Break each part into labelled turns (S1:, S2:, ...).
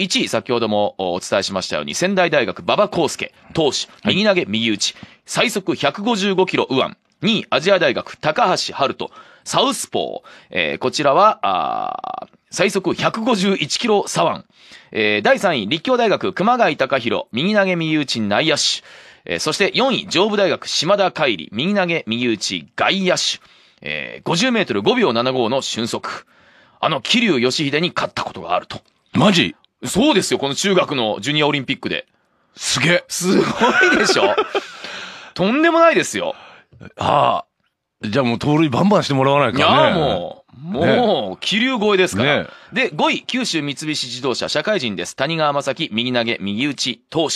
S1: 1位、先ほどもお伝えしましたように、仙台大学馬場康介、投手、右投げ、右打ち、最速155キロ右腕。2位、アジア大学高橋春人、サウスポー。えー、こちらは、あ最速151キロ左腕。えー、第3位、立教大学熊谷隆弘、右投げ右打ち内野手。えー、そして4位、上武大学島田海里、右投げ右打ち外野手。えー、50メートル5秒75の俊足。あの、桐生義秀に勝ったことがあると。マジそうですよ、この中学のジュニアオリンピックで。すげえ。すごいでしょ
S2: とんでもないですよ。ああ。じゃあもう盗塁バンバンしてもらわないからね。いやも
S1: う。もう、気流越えですから。ね、で、5位、九州三菱自動車、社会人です。谷川正樹、右投げ、右打ち、投手。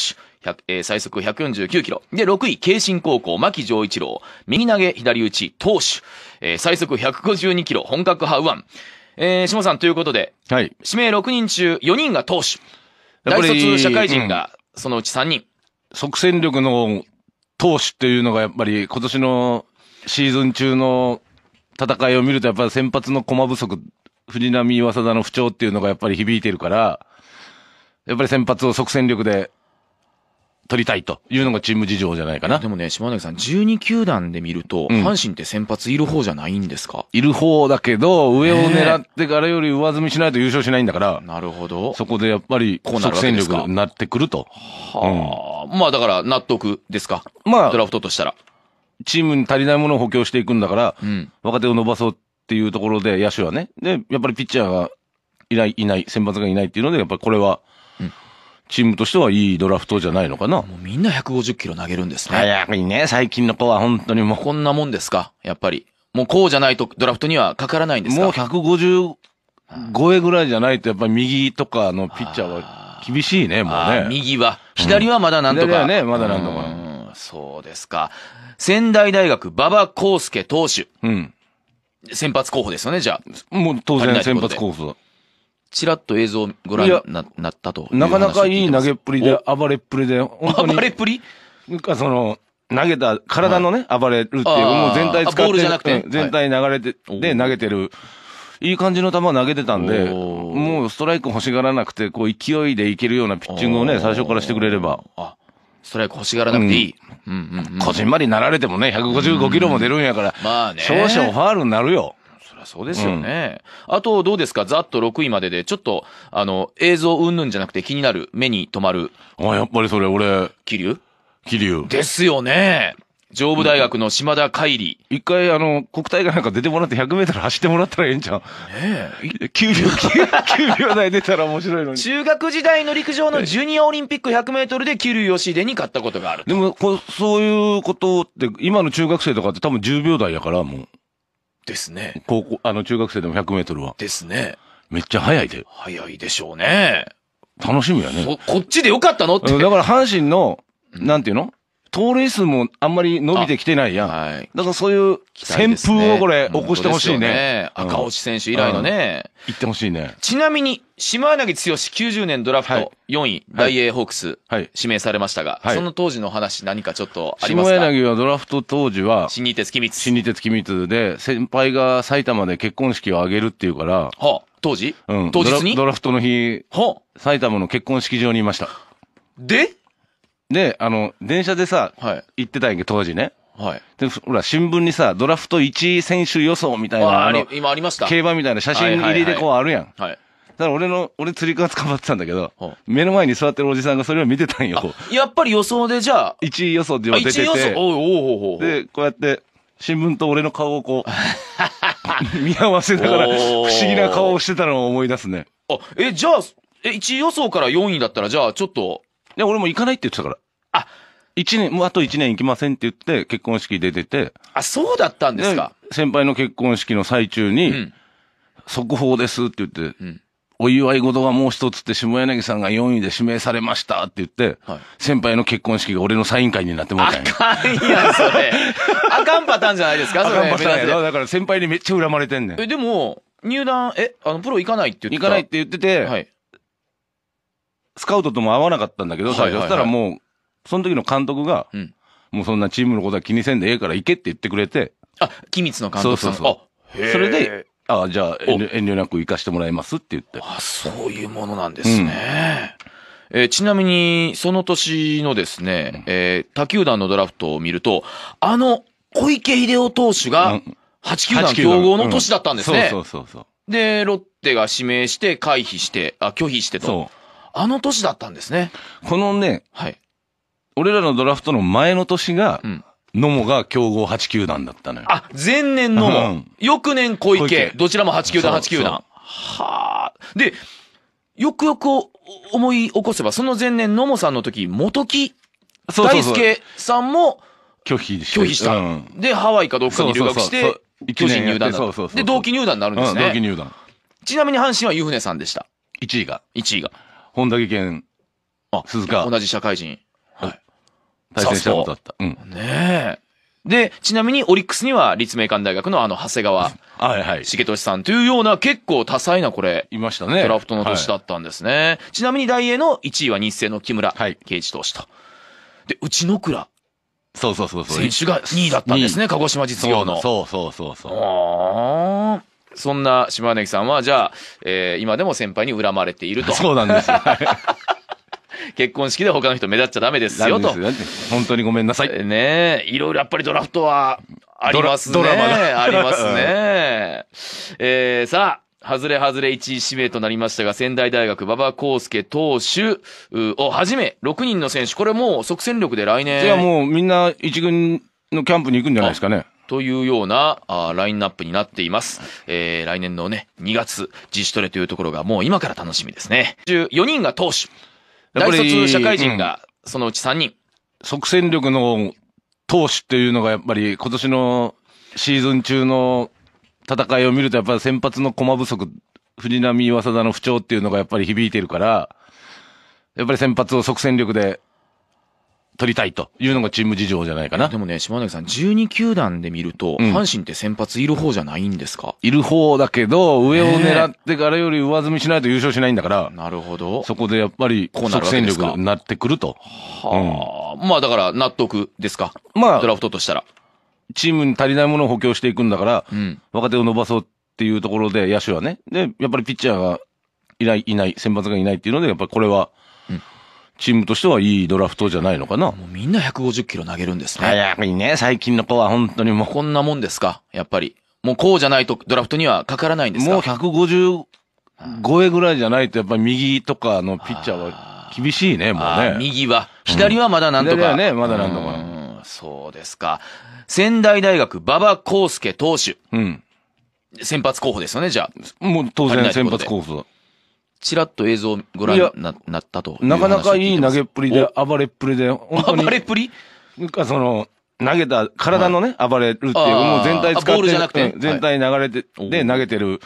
S1: えー、最速149キロ。で、6位、京進高校、牧城一郎。右投げ、左打ち、投手。えー、最速152キロ、本格派右腕。えー、下さんということで、はい。指名6人中4人が投手。大卒社会人がそのうち3人。うん、即
S2: 戦力の投手っていうのがやっぱり今年のシーズン中の戦いを見るとやっぱり先発の駒不足、藤波岩佐田の不調っていうのがやっぱり響いてるから、
S1: やっぱり先発を即戦力で取りたいというのがチーム事情じゃないかな。でもね、島崎さん、12球団で見ると、うん阪神って先発いる方じゃないんですか、いる
S2: 方だけど、上を狙ってからより上積みしないと優勝しないんだから、なるほど。そこでやっぱり、こうなる戦力になってくると。はあ、まあだから納得ですかまあド、ラフトとしたら。チームに足りないものを補強していくんだから、うん。若手を伸ばそうっていうところで、野手はね。で、やっぱりピッチャーがいない、いない、先発がいないっていうので、やっぱりこれは、
S1: チームとしてはいいドラフトじゃないのかな。もうみんな150キロ投げるんですね。早りね、最近の子は本当にもう。こんなもんですか、やっぱり。もうこうじゃないとドラフトにはかからないんですかもう150超えぐらいじゃないと、やっぱり右とかのピッチャーは厳しいね、もうね。右は。左はまだなんとか。うん、左はね、まだなんとか。うんそうですか。仙台大学、馬場康介投手。うん。先発候補ですよね、じゃあ。もう当然先発候補ちらっと映像をご覧にななったとなかなかいい投げっぷりで、
S2: 暴れっぷりで、本当に。暴れっぷりなんかその、投げた、体のね、暴れるっていう、もう全体使って。ボールじゃなくて。全体流れて、で投げてる。いい感じの球を投げてたんで、もうストライク欲しがらなくて、こう勢いでいけるようなピッチングをね、最初からしてくれれば。あ、ストライク欲しがらなくていい。
S1: こじんまりなられてもね、155キロも出るんやから、まあね。少々ファ
S2: ールになるよ。
S1: そうですよね。あと、どうですかざっと6位までで、ちょっと、あの、映像うんぬんじゃなくて気になる、目に留まる。あ、やっぱりそれ俺、気流気流。ですよね。上部大学の島田海里。一回、あの、国体がなんか出てもらって100メートル走ってもらったらええんじゃうねえ。9秒、9秒台出たら面白いのに。中学時代の陸上のジュニアオリンピック100メートルで桐生吉出に勝ったことがある。でもこそう
S2: いうことって、今の中学生とかって多分10秒台やから、もう。ですね。高校、あの、中学生でも100メートルは。ですね。めっちゃ速いで。
S1: 速いでしょう
S2: ね。楽しみやね。こっちでよかったのって。だから阪神の、なんていうの盗塁数もあんまり伸びてきてないやん。はい。
S1: だからそういう旋風をこれ、起こしてほしいねね、う赤星選手以来のね。行ってほしいね。ちなみに、島柳剛90年ドラフト4位、大英ホークス、はい、指名されましたが、はい、その当時の話何かちょっとありま
S2: すか島柳はドラフト当時は、新日鉄機密。新日鉄機密で、先輩が埼玉で結婚式を挙げるっていうから、はあ、当時うん。当日にドラフトの日、はあ、埼玉の結婚式場にいました。でで、あの、電車でさ、はい行ってたんやけど、当時ね。はい。で、ほら、新聞にさ、ドラフト1位選手予想みたいな、ああ今
S1: ありました。競馬みたいな写真入りでこうある
S2: やん。はい。だから俺の、俺釣り革捕まってたんだけど目の前に座ってるおじさんがそれを見てたんよ。
S1: やっぱり予想でじゃあ、
S2: 1位予想っていうれてが出一て予想、おうおうおうおうで、こうやって、新聞と俺の顔をこう、
S1: 見合わせながら、不思議な顔をし
S2: てたのを思い出すね。
S1: あ、え、じゃあ、え、1位予想
S2: から4位だったら、じゃあ、ちょっと、や、俺も行かないって言ってたから。あ、一年、もうあと一年行きませんって言って、結婚式出てて、あ、そうだったんですか。先輩の結婚式の最中に、うん速報ですって言って、うんお祝い事がもう一つって下柳さんが4位で指名されましたって言って、はい先輩の結婚式が俺のサイン会になってもらったんや。
S1: かんやん、それ。あかんパターンじゃないですか、あそれ。頑張ったんや
S2: だから先輩にめっちゃ恨まれてんねん。え、
S1: でも、入団、え、あの、プロ行かないって言って行かないって言ってて、はい。
S2: スカウトとも会わなかった
S1: んだけど、最初。はいはいはいそしたらも
S2: う、その時の監督が、うん、もうそんなチームのことは気にせんでええから行けって言ってくれて。
S1: あ、君津の監督さん。そうそうそう。それで、あじゃあ遠慮なく行かしてもらいますって言って。あ、そういうものなんですね。うん、えー、ちなみに、その年のですね、えー、他球団のドラフトを見ると、あの、小池秀夫投手が、8球団競合の年だったんですね。うん、そうそうそうそう。で、ロッテが指名して、回避して、あ、拒否してと。そう。
S2: あの年だったんですね。このね、はい。
S1: 俺らのドラフトの前の
S2: 年が、うん野茂が強豪8球団だったのよ。あ、
S1: 前年野茂、うん、翌年小池、小池どちらも8球団、8球団。はあ。で、よくよく思い起こせば、その前年野茂さんの時、元木大輔さんも拒否した。拒否した、うん、で、ハワイかどっかに留学して、巨人入団だった。で、同期入団になるんですね。うん、同期入団。ちなみに阪神は湯船さんでした。1位が。1位が。本田技研、あ、鈴鹿。同じ社会人。対戦したことだった。うん。ねえ。で、ちなみにオリックスには立命館大学のあの長谷川 はいはい、重俊さんというような結構多彩なこれ、いましたね。ドラフトの年だったんですね。はい、ちなみに大英の1位は日清の木村はい。刑事投手と。で、内野倉。そうそうそうそう。選手が2位だったんですね、鹿児島実業の。そう
S2: そうそうそ
S1: う。そんな島根さんは、じゃあ、えー、今でも先輩に恨まれていると。そうなんですよ。結婚式で他の人目立っちゃダメですよと。本当にごめんなさい。ねいろいろやっぱりドラフトはありますね。ドラマが。ありますね。えー、さあ、ハズレハズレ1位指名となりましたが、仙台大学馬場康介投手をはじめ、6人の選手、これもう即戦力で来年。いや
S2: もうみんな一軍のキャンプに行くんじゃないですかね。
S1: というようなあラインナップになっています。えー、来年のね、2月、自主トレというところがもう今から楽しみですね。4人が投手。大卒社会人がそのうち3人。即戦力の
S2: 投手っていうのがやっぱり今年のシーズン中の戦いを見るとやっぱり先発の駒不足、藤波岩佐田の不調っていうのがやっぱり響いてるから、
S1: やっぱり先発を即戦力で取りたいというのがチーム事情じゃないかな。でもね、島崎さん、12球団で見ると、うん阪神って先発いる方じゃないんですか、いる
S2: 方だけど、上を狙ってからより上積みしないと優勝しないんだから、なるほど。そこでやっぱり、こうなる即戦力になってくると。はあ、まあだから納得ですかまあ、ドラフトとしたら。チームに足りないものを補強していくんだから、うん。若手を伸ばそうっていうところで、野手はね。で、やっぱりピッチャーがいない、いない、先発がいないっていうので、やっぱりこれ
S1: は、チームとしてはいいドラフトじゃないのかな。もうみんな150キロ投げるんですね。早いね、最近の子は本当にもう。こんなもんですか、やっぱり。もうこうじゃないとドラフトにはかからないんですかもう150超えぐらいじゃないと、やっぱり右とかのピッチャーは厳しいね、もうね。右は。左はまだなんとか。うん、左はね、まだなんとか。うんそうですか。仙台大学、馬場康介投手。うん。先発候補ですよね、じゃあ。もう当然先発候補。ちらっと映像をご覧にななったとなかなかいい投げっぷりで、
S2: 暴れっぷりで、本当に。暴れっぷりなんかその、投げた、体のね、暴れるっていう、もう全体使って、て、全体流れて、で投げてる。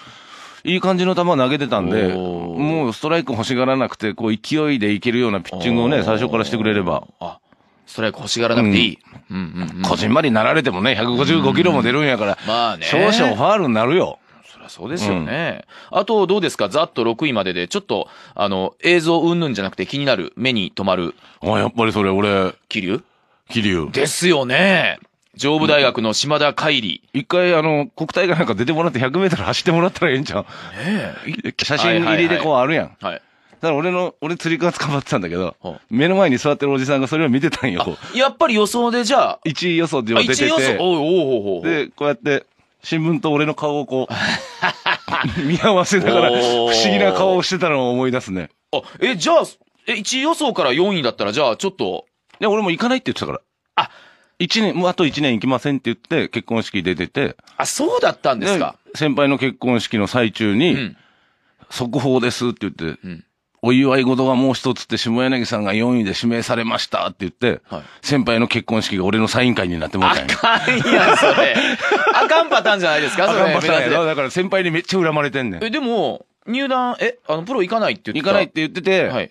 S2: いい感じの球を投げてたんで、もうストライク欲しがらなくて、こう勢いでいけるようなピッチングをね、最初からしてくれれば。あ、ストライク欲しがらなくていい。
S1: うん、うん、うん。こじんまりなられてもね、155キロも出るんやから、まあね。少々ファ
S2: ールになるよ。
S1: そうですよね。あと、どうですかざっと6位までで、ちょっと、あの、映像うんぬんじゃなくて気になる、目に留まる。あ、やっぱりそれ俺、気流気流。ですよね。上部大学の島田海里。一回、あの、国体がなんか出てもらって100メートル
S2: 走ってもらったらええんじゃん。ええ。写真入りでこうあるやん。はいはい、はいだから俺の、俺釣り革捕まってたんだけど、目の前に座ってるおじさんがそれを見てたんよ。
S1: やっぱり予想でじゃあ。
S2: 1位予想で言われてて。1位予想おおおおで、こうやって、新聞と俺の顔をこ
S1: う、見合わせながら、不思議な顔を
S2: してたのを思い出すね。
S1: あ、え、じゃあ、え、1位予想から4位だったら、じゃあ、ちょっと。いや、俺も行かないって言ってたから。あ、
S2: 一年、もうあと一年行きませんって言って、結婚式出てて。あ、そうだったんですか。先輩の結婚式の最中に、うん、速報ですって言って、うん、お祝い事がもう一つって下柳さんが4位で指名されましたって言って、はい、先輩の結婚式が俺のサイン会になってもらったん
S1: や。あかんやん、それ。あかんパターンじゃないですか、それ。あかんパターンや
S2: だから先輩にめっちゃ恨まれてんねん。え、
S1: でも、入団、え、あの、プロ行かないって言ってた行かないって言ってて、はい、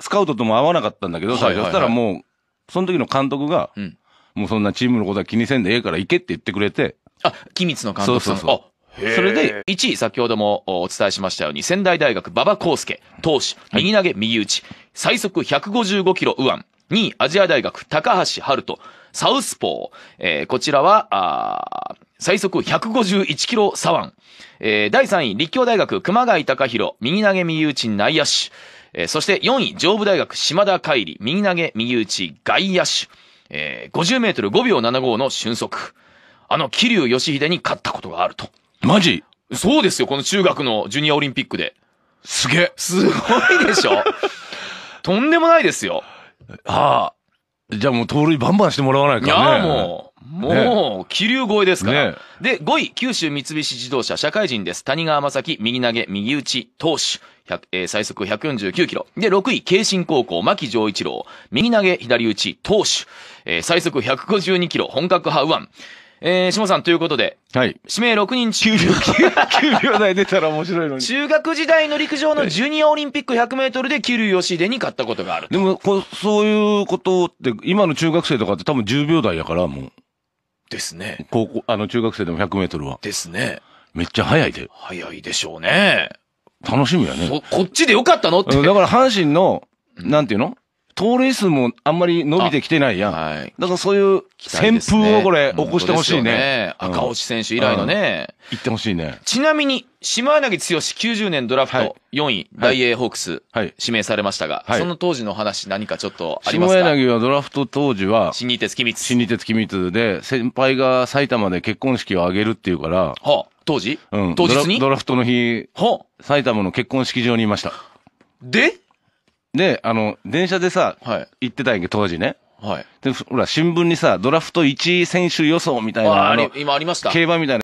S2: スカウトとも合わなかったんだけど、最初。そしたらも
S1: う、そ
S2: の時の監督
S1: が、うん、もうそんなチームのことは気にせんでええから行けって言ってくれて。あ、機密の監督そうそうそう。それで1位、先ほどもお伝えしましたように、仙台大学馬場康介、投手、右投げ、右打ち、最速155キロ右腕、2位、アジア大学高橋春人、サウスポー、えー、こちらは、最速151キロ左腕、えー、第3位、立教大学熊谷隆弘、右投げ右打ち内野手、えー、そして4位、上武大学島田海里、右投げ右打ち外野手、えー、50メートル5秒75の俊足。あの、桐生義秀に勝ったことがあると。マジそうですよ、この中学のジュニアオリンピックで。すげえ。すごいでしょ とんでもないですよ。ああ。じゃあもう盗塁
S2: バンバンしてもらわないからね。いやもう。
S1: もう、気流超えですから。ね、で、5位、九州三菱自動車、社会人です。谷川正樹、右投げ、右打ち、投手。えー、最速149キロ。で、6位、京心高校、牧城一郎。右投げ、左打ち、投手。えー、最速152キロ、本格派ワン。えー、下さんということで。はい。指名6人中。9秒、9秒台出たら面白いのに。中学時代の陸上のジュニアオリンピック100メートルで桐生吉出に勝ったことがある。でも
S2: こ、そういうことって、今の中学生とかって多分10秒台やから、もう。ですね。高校、あの中学生でも100メートルは。ですね。めっちゃ早いで。
S1: 早いでしょう
S2: ね。楽しみやね。こっちでよかったのって。だから阪神の、なんていうの盗塁数もあんまり伸びてきてないやん。はい。
S1: だからそういう旋風をこれ、起こしてほしいねね、う赤星選手以来のね。行ってほしいね。ちなみに、島柳剛90年ドラフト4位、大英ホークス、はい、指名されましたが、はい、その当時の話何かちょっとありますか島柳はドラフト当時は、新
S2: 日鉄機密。新日鉄機密で、先輩が埼玉で結婚式を挙げるっていうから、はあ、
S1: 当時うん。当日にド
S2: ラフトの日、はあ、埼玉の結婚式場にいました。でで、あの、電車でさ、はい、行ってたんやけど、当時ね。はい。で、ほら、新聞にさ、ドラフト1位選手予想みたいな。ああ、今ありました。競馬みたいな。